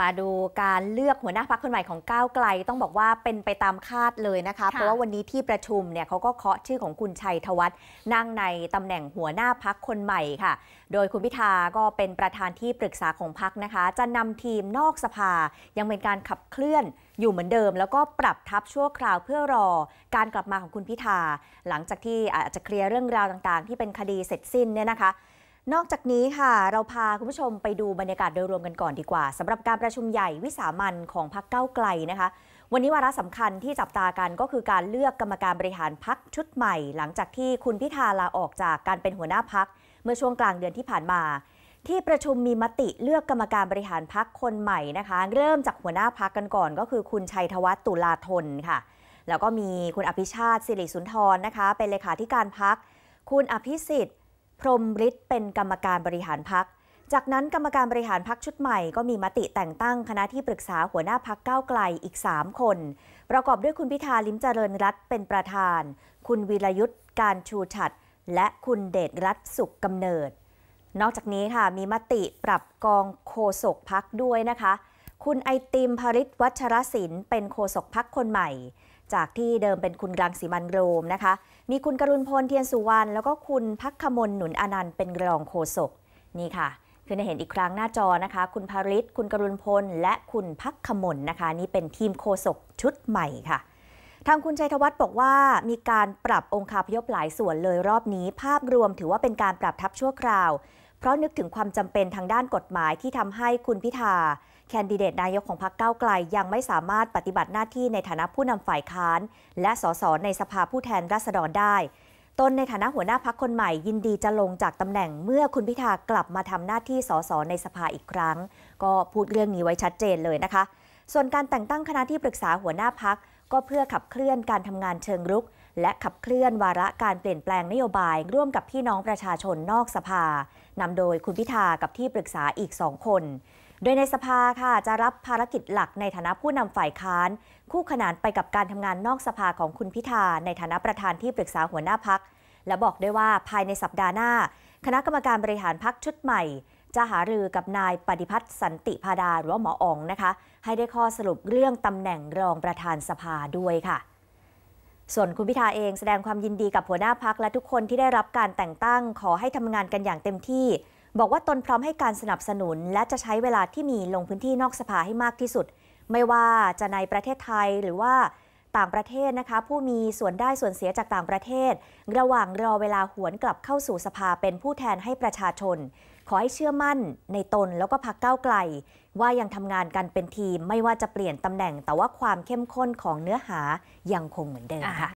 มาดูการเลือกหัวหน้าพักคนใหม่ของก้าวไกล ต้องบอกว่าเป็นไปตามคาดเลยนะคะ เพราะว่าวันนี้ที่ประชุมเนี่ยเขาก็เคาะชื่อของคุณชัยธวัฒน์นั่งในตำแหน่งหัวหน้าพักคนใหม่ค่ะ โดยคุณพิธาก็เป็นประธานที่ปรึกษาของพักนะคะ จะนำทีมนอกสภายังเป็นการขับเคลื่อนอยู่เหมือนเดิม แล้วก็ปรับทับชั่วคราวเพื่อรอ การกลับมาของคุณพิธาหลังจากที่อาจจะเคลียร์เรื่องราวต่างๆ ที่เป็นคดีเสร็จสิ้นเนี่ยนะคะนอกจากนี้ค่ะเราพาคุณผู้ชมไปดูบรรยากาศโดยรวมกันก่อนดีกว่า สำหรับการประชุมใหญ่วิสามันของพักเก้าไกลนะคะ วันนี้วาระสำคัญที่จับตากันก็คือการเลือกกรรมการบริหารพักชุดใหม่ หลังจากที่คุณพิธาลาออกจากการเป็นหัวหน้าพักเมื่อช่วงกลางเดือนที่ผ่านมา ที่ประชุมมีมติเลือกกรรมการบริหารพักคนใหม่นะคะ เริ่มจากหัวหน้าพักกันก่อน ก็คือคุณชัยธวัฒน์ตุลาธนค่ะ แล้วก็มีคุณอภิชาติสิริสุนทรนะคะ เป็นเลขาธิการพักคุณอภิสิทธิ์พรมฤทธิ์เป็นกรรมการบริหารพัก จากนั้นกรรมการบริหารพักชุดใหม่ก็มีมติแต่งตั้งคณะที่ปรึกษาหัวหน้าพักก้าวไกลอีก 3 คน ประกอบด้วยคุณพิธาลิมเจริญรัตเป็นประธาน คุณวีรยุทธ์การชูชัดและคุณเดชรัตสุขกำเนิด นอกจากนี้ค่ะมีมติปรับกองโคศกพักด้วยนะคะ คุณไอติมภริศวัชรศิลป์เป็นโคศกพักคนใหม่จาก ที่เดิมเป็นคุณกลางสีมันโรมนะคะ มีคุณกรุณพลเทียนสุวรรณแล้วก็คุณพักขมลหนุนอนันต์เป็นรองโฆษกนี่ค่ะคือเห็นอีกครั้งหน้าจอนะคะ คุณภาริศคุณกรุณพลและคุณพักขมลนะคะนี่เป็นทีมโฆษกชุดใหม่ค่ะทางคุณชัยธวัฒน์บอกว่า มีการปรับองค์คาพยพหลายส่วนเลยรอบนี้ภาพรวมถือว่าเป็นการปรับทับชั่วคราวเพราะนึกถึงความจำเป็นทางด้านกฎหมายที่ทำให้คุณพิธา แคนดิเดตนายกของพรรคก้าวไกลยังไม่สามารถปฏิบัติหน้าที่ในฐานะผู้นำฝ่ายค้าน และสสในสภาผู้แทนราษฎรได้ตนในฐานะหัวหน้าพักคนใหม่ยินดีจะลงจากตำแหน่งเมื่อคุณพิธากลับมาทำหน้าที่สสในสภาอีกครั้ง ก็พูดเรื่องนี้ไว้ชัดเจนเลยนะคะ ส่วนการแต่งตั้งคณะที่ปรึกษาหัวหน้าพักก็เพื่อขับเคลื่อนการทำงานเชิงรุกและขับเคลื่อนวาระการเปลี่ยนแปลงนโยบายร่วมกับพี่น้องประชาชนนอกสภานำโดยคุณพิธากับที่ปรึกษาอีกสองคน โดยในสภาค่ะจะรับภารกิจหลักในฐานะผู้นำฝ่ายค้าน คู่ขนานไปกับการทำงานนอกสภาของคุณพิธาในฐานะประธานที่ปรึกษาหัวหน้าพัก และบอกได้ว่าภายในสัปดาห์หน้า คณะกรรมการบริหารพักชุดใหม่ จะหารือกับนายปฏิพัฒน์สันติพาดาหรือว่าหมออ๋องนะคะ ให้ได้ข้อสรุปเรื่องตำแหน่งรองประธานสภาด้วยค่ะส่วนคุณพิธาเองแสดงความยินดีกับหัวหน้าพักและทุกคนที่ได้รับการแต่งตั้ง ขอให้ทำงานกันอย่างเต็มที่ บอกว่าตนพร้อมให้การสนับสนุน และจะใช้เวลาที่มีลงพื้นที่นอกสภาให้มากที่สุด ไม่ว่าจะในประเทศไทยหรือว่าต่างประเทศนะคะ ผู้มีส่วนได้ส่วนเสียจากต่างประเทศ ระหว่างรอเวลาหวนกลับเข้าสู่สภาเป็นผู้แทนให้ประชาชน ขอให้เชื่อมั่นในตนแล้วก็พักเก้าไกล ว่ายังทำงานกันเป็นทีมไม่ว่าจะเปลี่ยนตำแหน่งแต่ว่าความเข้มข้นของเนื้อหายังคงเหมือนเดิมค่ะ